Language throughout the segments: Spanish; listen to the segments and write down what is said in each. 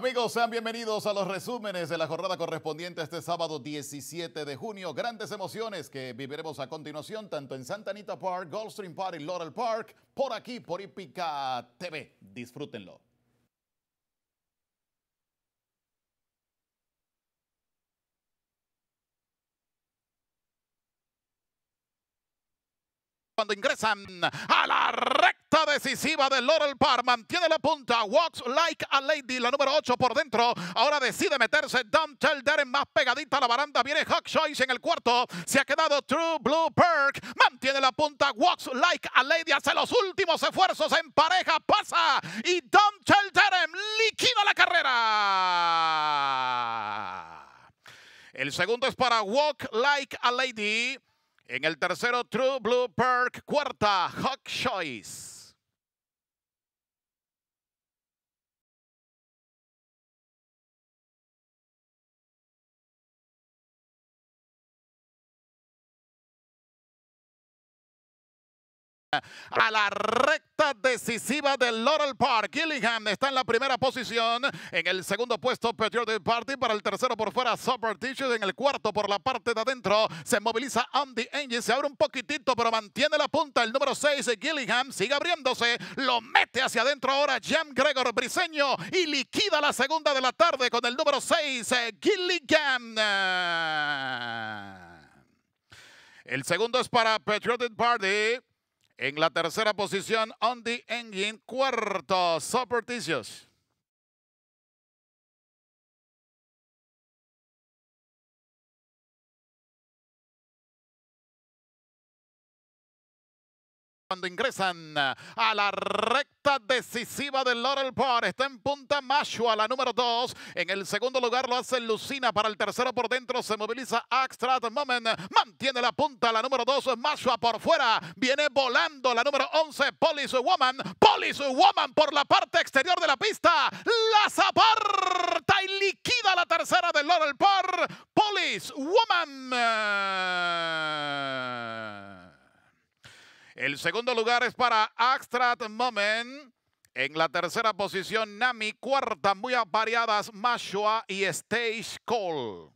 Amigos, sean bienvenidos a los resúmenes de la jornada correspondiente a este sábado 17 de junio. Grandes emociones que viviremos a continuación tanto en Santa Anita Park, Goldstream Park y Laurel Park, por aquí, por Ipica TV. Disfrútenlo. cuando ingresan a la recta decisiva de Laurel Park. Mantiene la punta. Walks like a lady. La número 8 por dentro. Ahora decide meterse. don Darren más pegadita a la baranda. Viene Hawk Choice en el cuarto. Se ha quedado True Blue Perk. Mantiene la punta. Walks like a lady. Hace los últimos esfuerzos en pareja. Pasa. Y don Darren liquida la carrera. El segundo es para Walk Like a Lady. En el tercero, True Blue Perk. Cuarta, Hawk Choice. a la recta decisiva del Laurel Park. Gillingham está en la primera posición, en el segundo puesto Patriotic Party, para el tercero por fuera Super Tissue, en el cuarto por la parte de adentro se moviliza Andy Engine, se abre un poquitito pero mantiene la punta el número 6 Gillingham, sigue abriéndose, lo mete hacia adentro ahora Jam Gregor Briseño y liquida la segunda de la tarde con el número 6 Gillingham. El segundo es para Patriotic Party. En la tercera posición, On the Engine. Cuarto, Superstitious. cuando ingresan ah, a la recta decisiva de Laurel Park. Está en punta Mashua, la número 2. En el segundo lugar lo hace Lucina. Para el tercero por dentro se moviliza Axtra Moment. Mantiene la punta, la número 2. Mashua por fuera. Viene volando la número 11, Police Woman. Police Woman por la parte exterior de la pista. El segundo lugar es para Axtrat Moment. En la tercera posición, Nami. Cuarta, muy apareadas, Mashua y Stage Call.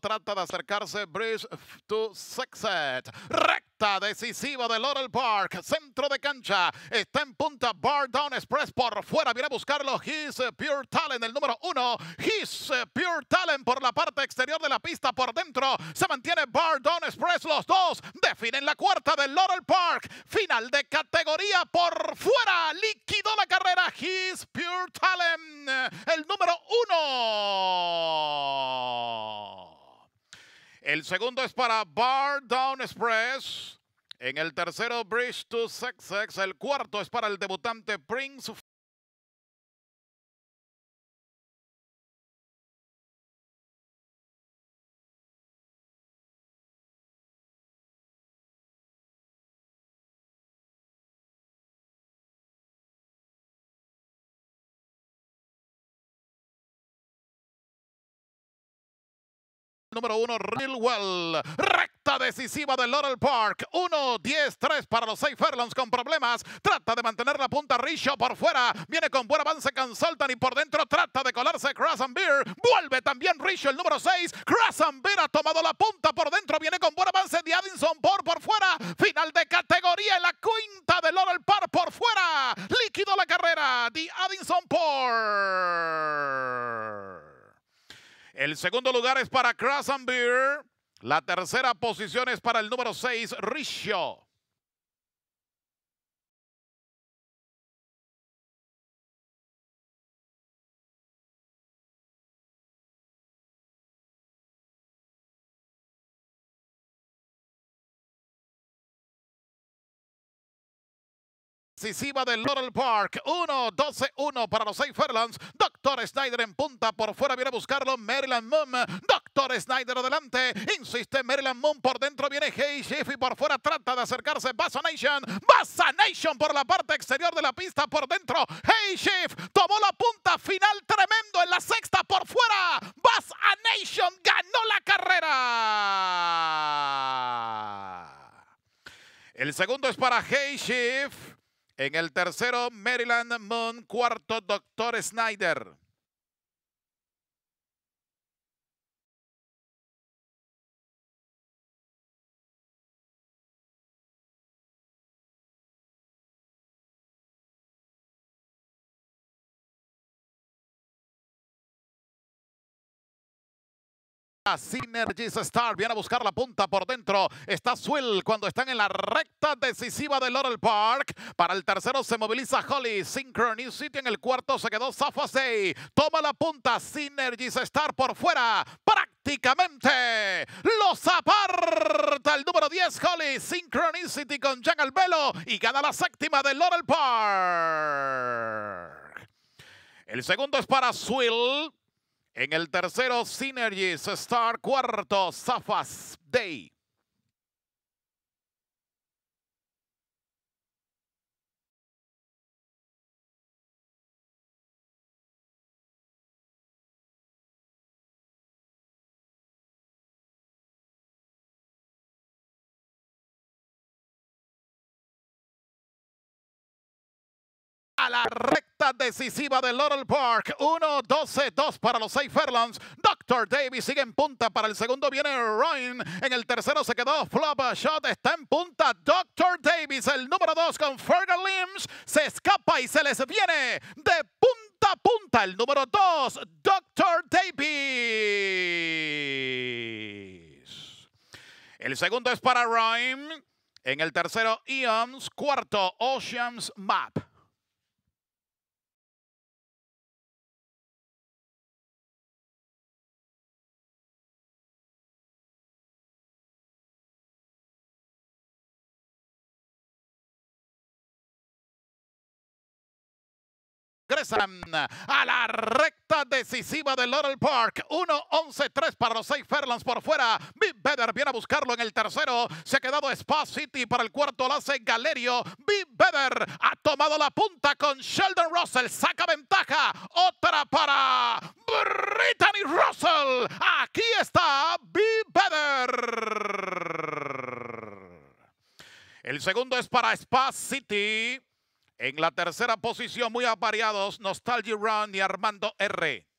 Trata de acercarse Bridge to Sexet. Recta decisiva de Laurel Park. Centro de cancha. Está en punta Bar Down Express por fuera. Viene a buscarlo His Pure Talent, el número uno. His Pure Talent por la parte exterior de la pista. Por dentro se mantiene Bar Express. Los dos definen la cuarta de Laurel Park. Final de categoría por fuera. Liquidó la carrera His Pure Talent, el número uno. El segundo es para Bar Down Express. En el tercero, Bridge to Sex. El cuarto es para el debutante Prince número uno, Well. Recta decisiva de Laurel Park. 1-10-3 para los seis Furlongs con problemas. Trata de mantener la punta Richo por fuera. Viene con buen avance saltan y por dentro trata de colarse Crass Beer. Vuelve también Richo, el número 6. Crass Beer ha tomado la punta por dentro. Viene con buen avance de Addison por por fuera. Final de categoría en la quinta de Laurel Park por fuera. Líquido la carrera de Addison por. El segundo lugar es para Crash La tercera posición es para el número 6, Richo. decisiva del Laurel Park. 1-12-1 para los seis Fairlands. Doctor Snyder en punta. Por fuera viene a buscarlo Maryland Moon. Doctor Snyder adelante. Insiste Maryland Moon. Por dentro viene Hey y Por fuera trata de acercarse Bassa Nation. Bassa Nation por la parte exterior de la pista. Por dentro. Hey tomó la punta final tremendo en la sexta. Por fuera. Bassa Nation ganó la carrera. El segundo es para Hey en el tercero, Maryland Moon. Cuarto, Dr. Snyder. Synergy Star viene a buscar la punta por dentro. Está Swill cuando están en la recta decisiva de Laurel Park. Para el tercero se moviliza Holly. Synchronicity en el cuarto se quedó Sey. Toma la punta. Synergy Star por fuera. Prácticamente los aparta el número 10 Holly. Synchronicity con Jack al y gana la séptima de Laurel Park. El segundo es para Swill. En el tercero, Synergies. Star cuarto, Zafas Day. la recta decisiva de Laurel Park. 1-12-2 para los seis Fairlands. Dr. Davis sigue en punta para el segundo. Viene Ryan. En el tercero se quedó Flop Shot. Está en punta Dr. Davis, el número 2 con Fergal Limbs. Se escapa y se les viene de punta a punta el número 2, Dr. Davis. El segundo es para Ryan. En el tercero, Eons. Cuarto, Oceans Map. regresan a la recta decisiva de Laurel Park. 1-11-3 para los 6 por fuera. Big Better viene a buscarlo en el tercero. Se ha quedado spa City para el cuarto. Lo Galerio. Big Better ha tomado la punta con Sheldon Russell. Saca ventaja. Otra para Brittany Russell. Aquí está Big Better. El segundo es para Spa City. En la tercera posición, muy apareados, Nostalgia Run y Armando R.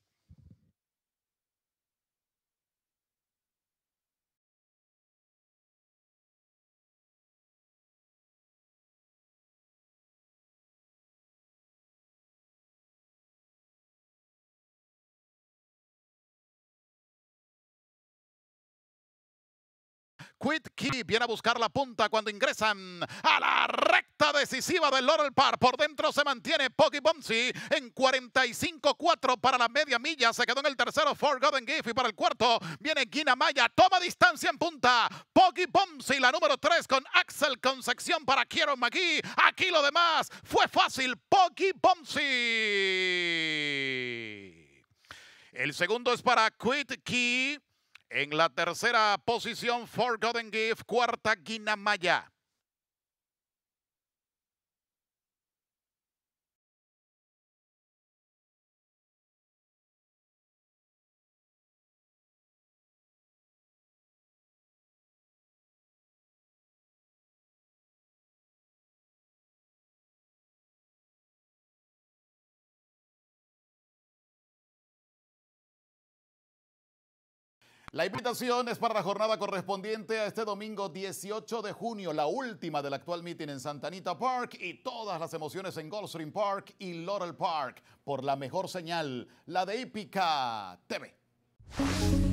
QuitKey viene a buscar la punta cuando ingresan a la recta decisiva del Laurel Park. Por dentro se mantiene Poggy Bonsi en 45-4 para la media milla. Se quedó en el tercero Forgotten Gift y para el cuarto viene Guina Maya. Toma distancia en punta. Poggy Bonsi la número 3 con Axel Concepción para Kieron McGee. Aquí lo demás fue fácil. Poggy Bonsi. El segundo es para QuitKey. En la tercera posición, Forgotten Gift, cuarta, Guinamaya. La invitación es para la jornada correspondiente a este domingo 18 de junio, la última del actual meeting en Santa Anita Park y todas las emociones en Goldstream Park y Laurel Park por la mejor señal, la de Ipica TV.